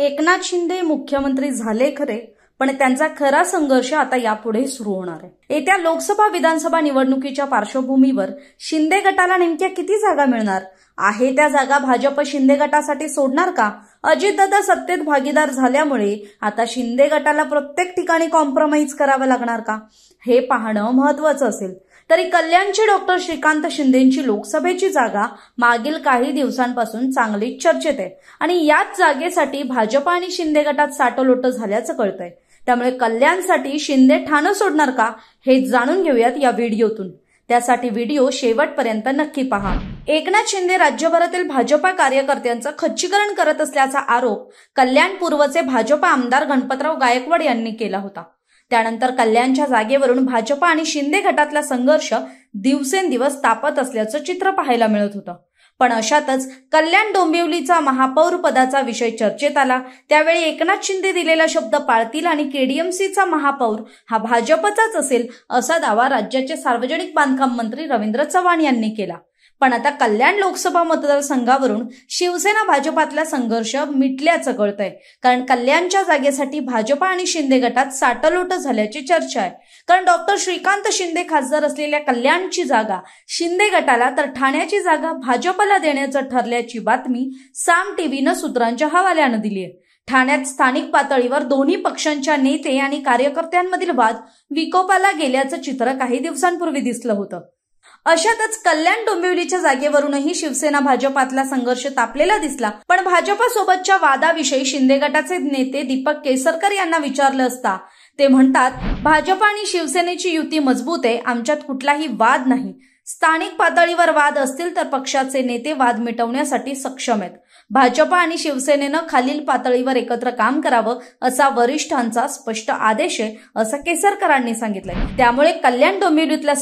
एकनाथ शिंदे मुख्यमंत्री झाले खरे पण त्यांचा खरा संघर्ष आता यापुढे सुरू होणार आहे येत्या लोकसभा विधानसभा निवडणुकीच्या पार्श्वभूमीवर शिंदे गटाला नेमक्या किती जागा मिळणार आहे त्या जागा भाजप शिंदे गटासाठी सोडणार का अजितदादा सत्तेत भागीदार झाल्यामुळे आता शिंदे गटाला प्रत्येक ठिकाणी कॉम्प्रोमाइज करावं लागणार का हे पाहणं महत्वाचं असेल तरी कल्याणचे डॉक्टर श्रीकांत शिंदेची लोकसभेची जागा मागील काही दिवसांपासून चांगली चर्चेत आहे आणि याच जागेसाठी भाजप आणि शिंदे गटात साटोलोट झाल्याचं कळतंय त्यामुळे कल्याणसाठी शिंदे ठाणं सोडणार का हे जाणून घेऊयात या व्हिडिओतून त्यासाठी व्हिडिओ शेवटपर्यंत नक्की पहा एकनाथ शिंदे राज्यभरातील भाजपा कार्यकर्त्यांचं खच्चीकरण करत असल्याचा आरोप कल्याण पूर्वचे भाजपा आमदार गणपतराव गायकवाड यांनी केला होता त्यानंतर कल्याणच्या जागेवरून भाजपा आणि शिंदे गटातला संघर्ष दिवसेंदिवस तापत असल्याचं चित्र पाहायला मिळत होतं पण अशातच कल्याण डोंबिवलीचा महापौर पदाचा विषय चर्चेत आला त्यावेळी एकनाथ शिंदे दिलेला शब्द पाळतील आणि केडीएमसीचा महापौर हा भाजपचाच असेल असा दावा राज्याचे सार्वजनिक बांधकाम मंत्री रवींद्र चव्हाण यांनी केला पण आता कल्याण लोकसभा मतदारसंघावरून शिवसेना भाजपातला संघर्ष मिटल्याचं कळतंय कारण कल्याणच्या जागेसाठी भाजपा आणि शिंदे गटात साटलोट झाल्याची चर्चा आहे कारण डॉक्टर श्रीकांत शिंदे खासदार असलेल्या कल्याणची जागा शिंदे गटाला तर ठाण्याची जागा भाजपला देण्याचं ठरल्याची बातमी साम टीव्हीनं सूत्रांच्या हवाल्यानं दिली आहे ठाण्यात स्थानिक पातळीवर दोन्ही पक्षांच्या नेते आणि कार्यकर्त्यांमधील वाद विकोपाला गेल्याचं चित्र काही दिवसांपूर्वी दिसलं होतं अशातच कल्याण डोंबिवलीच्या जागेवरूनही शिवसेना भाजपातला संघर्ष तापलेला दिसला पण भाजपासोबतच्या वादाविषयी शिंदे गटाचे नेते दीपक केसरकर यांना विचारलं असता ते म्हणतात भाजप आणि शिवसेनेची युती मजबूत आहे आमच्यात कुठलाही वाद नाही स्थानिक पातळीवर वाद असतील तर पक्षाचे नेते वाद मिटवण्यासाठी सक्षम आहेत भाजपा आणि शिवसेनेनं खालील पातळीवर एकत्र काम करावं असा वरिष्ठांचा स्पष्ट आदेश आहे असं केसरकरांनी सांगितलंय त्यामुळे कल्याण डोंबिवलीतला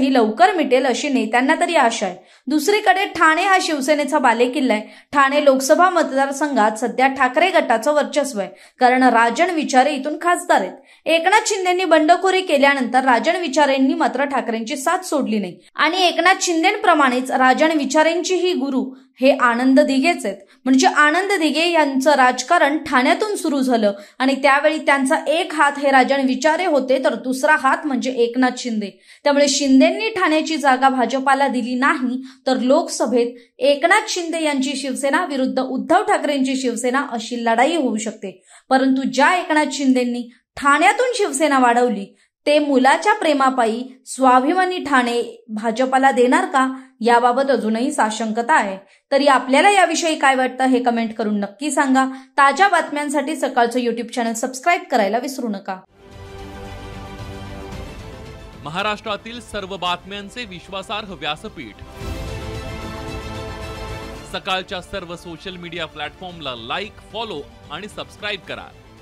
ही लवकर मिटेल अशी नेत्यांना तरी आशा आहे दुसरीकडे ठाणे हा शिवसेनेचा बालेकिल्ला आहे ठाणे लोकसभा मतदारसंघात सध्या ठाकरे गटाचं वर्चस्व आहे कारण राजन विचारे इथून खासदार आहेत एकनाथ शिंदेनी बंडखोरी केल्यानंतर राजन विचारेंनी मात्र ठाकरेंची साथ सोडली नाही आणि एकनाथ शिंदेप्रमाणेच राजन विचारेंचीही गुरु हे आनंद दिघेच आहेत म्हणजे आनंद दिघे यांचं राजकारण ठाण्यातून सुरू झालं आणि त्यावेळी त्यांचा एक हात हे राजन विचारे होते तर दुसरा हात म्हणजे एकनाथ शिंदे त्यामुळे शिंदेंनी ठाण्याची जागा भाजपाला दिली नाही तर लोकसभेत एकनाथ शिंदे यांची शिवसेना विरुद्ध उद्धव ठाकरेंची शिवसेना अशी लढाई होऊ शकते परंतु ज्या एकनाथ शिंदेंनी ठाण्यातून शिवसेना वाढवली ते मुलाच्या प्रेमापायी स्वाभिमानी ठाणे भाजपाला देणार का याबाबत अजूनही साशंकता आहे तरी आपल्याला याविषयी काय वाटतं हे कमेंट करून नक्की सांगा ताज्या बातम्यांसाठी सकाळचं युट्यूब चॅनल सबस्क्राईब करायला विसरू नका महाराष्ट्रातील सर्व बातम्यांचे विश्वासार्ह व्यासपीठ सकाळच्या सर्व सोशल मीडिया प्लॅटफॉर्मला लाईक फॉलो आणि सबस्क्राईब करा